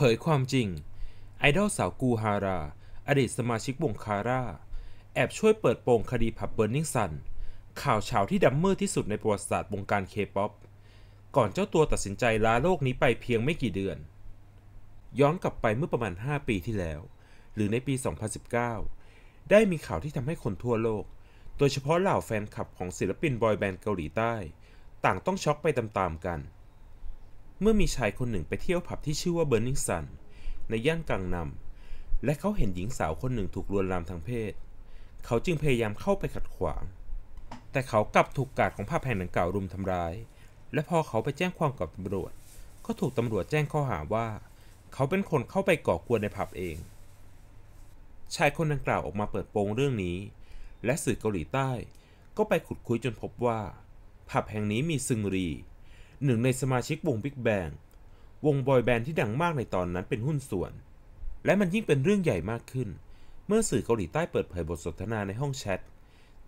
เผยความจริง ไอดอลสาวกูฮาราอดีตสมาชิกวงคาร่า แอบช่วยเปิดโปงคดีผับเบิร์นิงซัน ข่าวเช้าที่ดำมืดที่สุดในประวัติศาสตร์วงการเคป๊อปก่อนเจ้าตัวตัดสินใจลาโลกนี้ไปเพียงไม่กี่เดือน ย้อนกลับไปเมื่อประมาณ 5 ปีที่แล้ว หรือในปี 2019 ได้มีข่าวที่ทำให้คนทั่วโลก โดยเฉพาะเหล่าแฟนคลับของศิลปินบอยแบนด์เกาหลีใต้ ต่างต้องช็อกไปตามๆกันเมื่อมีชายคนหนึ่งไปเที่ยวผับที่ชื่อว่าเบอร์นิงสัน ในย่านกลางนำ และเขาเห็นหญิงสาวคนหนึ่งถูกลวนลามทางเพศ เขาจึงพยายามเข้าไปขัดขวาง แต่เขากลับถูกกาดของผับแห่งดังกล่าวรุมทำร้าย และพอเขาไปแจ้งความกับตำรวจ ก็ถูกตำรวจแจ้งข้อหาว่า เขาเป็นคนเข้าไปก่อกวนในผับเอง ชายคนดังกล่าวออกมาเปิดโปงเรื่องนี้ และสื่อเกาหลีใต้ ก็ไปขุดคุยจนพบว่า ผับแห่งนี้มีซึงรีหนึ่งในสมาชิกวง Big Bang วงบอยแบนด์ที่ดังมากในตอนนั้นเป็นหุ้นส่วน และมันยิ่งเป็นเรื่องใหญ่มากขึ้น เมื่อสื่อเกาหลีใต้เปิดเผยบทสนทนาในห้องแชท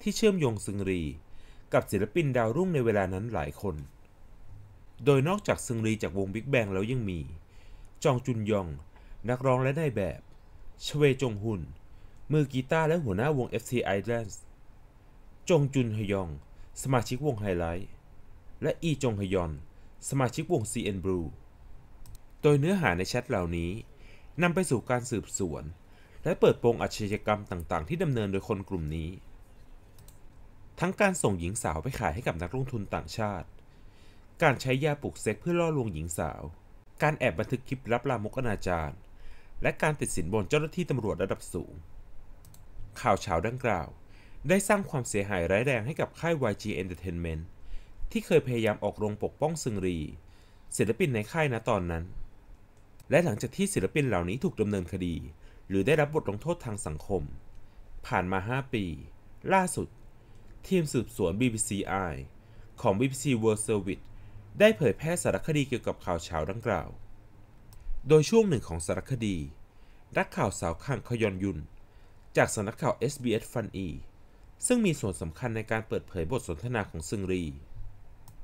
ที่เชื่อมโยงซึงรี กับศิลปินดาวรุ่งในเวลานั้นหลายคน โดยนอกจากซึงรีจากวง Big Bang แล้วยังมี จองจุนยอง นักร้องและนายแบบ ชเวจงหุนมือกีตาร์และหัวหน้าวง FC Islands จงจุนฮยอง สมาชิกวงไฮไลท์และอีจงฮยอน สมาชิกวง CN Blue โดยเนื้อหาในแชทเหล่านี้นำไปสู่การสืบสวน และเปิดโปงอาชญากรรมต่างๆ ที่ดำเนินโดยคนกลุ่มนี้ ทั้งการส่งหญิงสาวไปขายให้กับนักลงทุนต่างชาติ การใช้ยาปลุกเซ็ก เพื่อล่อลวงหญิงสาว การแอบบันทึกคลิปรับลามกอนาจารและการติดสินบนเจ้าหน้าที่ตำรวจระดับสูง ข่าวเช้าดังกล่าว ได้สร้างความเสียหายร้ายแรงให้กับค่าย YG Entertainment ที่เคยพยายามออกโรงปกป้องซึงรีศิลปินในค่ายณตอนนั้น และหลังจากที่ศิลปินเหล่านี้ถูกดำเนินคดี หรือได้รับบทลงโทษทางสังคม ผ่านมา 5 ปี ล่าสุด ทีมสืบสวน BBC i ของ BBC World Service ได้เผยแพร่สารคดีเกี่ยวกับข่าวเช้าดังกล่าว โดยช่วงหนึ่งของสารคดีนักข่าวสาวคังขยอนยุนจากสำนักข่าว SBS Fun E ซึ่งมีส่วนสำคัญในการเปิดเผยบทสนทนาของซึงรี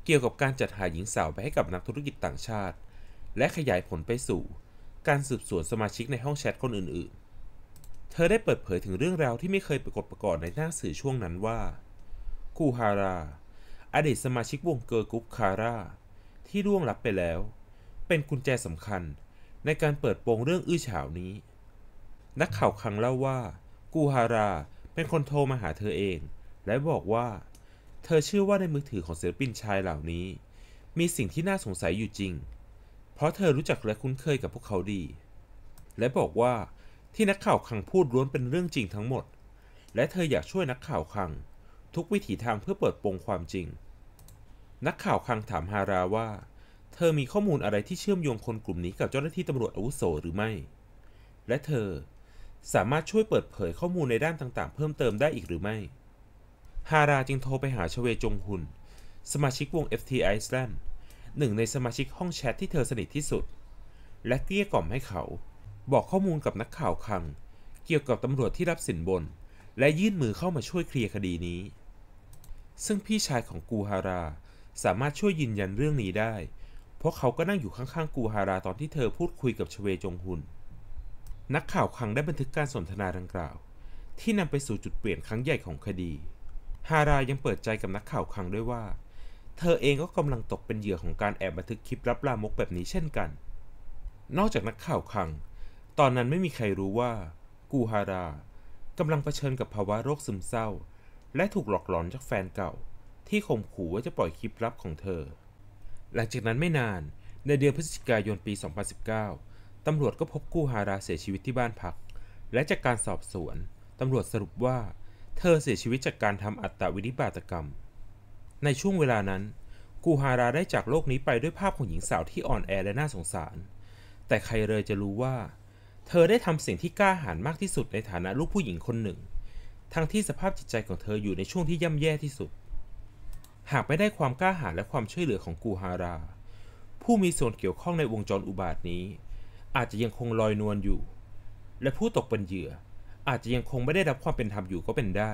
เกี่ยวกับการจัดหาหญิงสาวไปให้กับนักธุรกิจต่างชาติ และขยายผลไปสู่ การสืบสวนสมาชิกในห้องแชทคนอื่นๆ เธอได้เปิดเผยถึงเรื่องราวที่ไม่เคยปรากฏประกอบในหน้าสื่อช่วงนั้นว่าคูฮาราอดีตสมาชิกวงเกิร์ลกรุ๊ปคาร่าที่ร่วงลับไปแล้ว เป็นกุญแจสำคัญในการเปิดโปงเรื่องอื้อฉาวนี้ นักข่าวครั้งเล่าว่า กูฮาราเป็นคนโทรมาหาเธอเอง และบอกว่าเธอเชื่อว่าในมือถือของศิลปินชายเหล่านี้ มีสิ่งที่น่าสงสัยอยู่จริง เพราะเธอรู้จักและคุ้นเคยกับพวกเขาดี และบอกว่าที่นักข่าวคังพูดล้วนเป็นเรื่องจริงทั้งหมด และเธออยากช่วยนักข่าวคังทุกวิถีทางเพื่อเปิดโปงความจริง นักข่าวคังถามฮาราว่า เธอมีข้อมูลอะไรที่เชื่อมโยงคนกลุ่มนี้กับเจ้าหน้าที่ตำรวจอาวุโสหรือไม่ และเธอสามารถช่วยเปิดเผยข้อมูลในด้านต่างๆ เพิ่มเติมได้อีกหรือไม่ฮาราจึงโทรไปหาชเวจงฮุน สมาชิกวง FT Iceland หนึ่งในสมาชิกห้องแชทที่เธอสนิทที่สุด และเกลี้ยกล่อมให้เขาบอกข้อมูลกับนักข่าวคังเกี่ยวกับตำรวจที่รับสินบน และยื่นมือเข้ามาช่วยเคลียร์คดีนี้ ซึ่งพี่ชายของกูฮารา สามารถช่วยยืนยันเรื่องนี้ได้ เพราะเขาก็นั่งอยู่ข้างๆ กูฮาราตอนที่เธอพูดคุยกับชเวจงฮุนนักข่าวคังได้บันทึกการสนทนาดังกล่าว ที่นำไปสู่จุดเปลี่ยนครั้งใหญ่ของคดีฮารายังเปิดใจกับนักข่าวครั้งด้วยว่า เธอเองก็กำลังตกเป็นเหยื่อของการแอบบันทึกคลิปลับลามกแบบนี้เช่นกัน นอกจากนักข่าวครั้งตอนนั้นไม่มีใครรู้ว่ากูฮารากำลังเผชิญกับภาวะโรคซึมเศร้า และถูกหลอกหลอนจากแฟนเก่า ที่ข่มขู่ว่าจะปล่อยคลิปลับของเธอ หลังจากนั้นไม่นานในเดือนพฤศจิกายนปี 2019 ตำรวจก็พบกูฮาราเสียชีวิตที่บ้านพักและจากการสอบสวนตำรวจสรุปว่าเธอเสียชีวิตจากการทำอัตวินิบาตกรรม ในช่วงเวลานั้น กูฮาราได้จากโลกนี้ไปด้วยภาพของหญิงสาวที่อ่อนแอและน่าสงสาร แต่ใครเลยจะรู้ว่า เธอได้ทำสิ่งที่กล้าหาญมากที่สุดในฐานะลูกผู้หญิงคนหนึ่ง ทั้งที่สภาพจิตใจของเธออยู่ในช่วงที่ย่ำแย่ที่สุด หากไม่ได้ความกล้าหาญและความช่วยเหลือของกูฮารา ผู้มีส่วนเกี่ยวข้องในวงจรอุบาทนี้ อาจจะยังคงลอยนวลอยู่ และผู้ตกเป็นเหยื่ออาจจะยังคงไม่ได้รับความเป็นธรรมอยู่ก็เป็นได้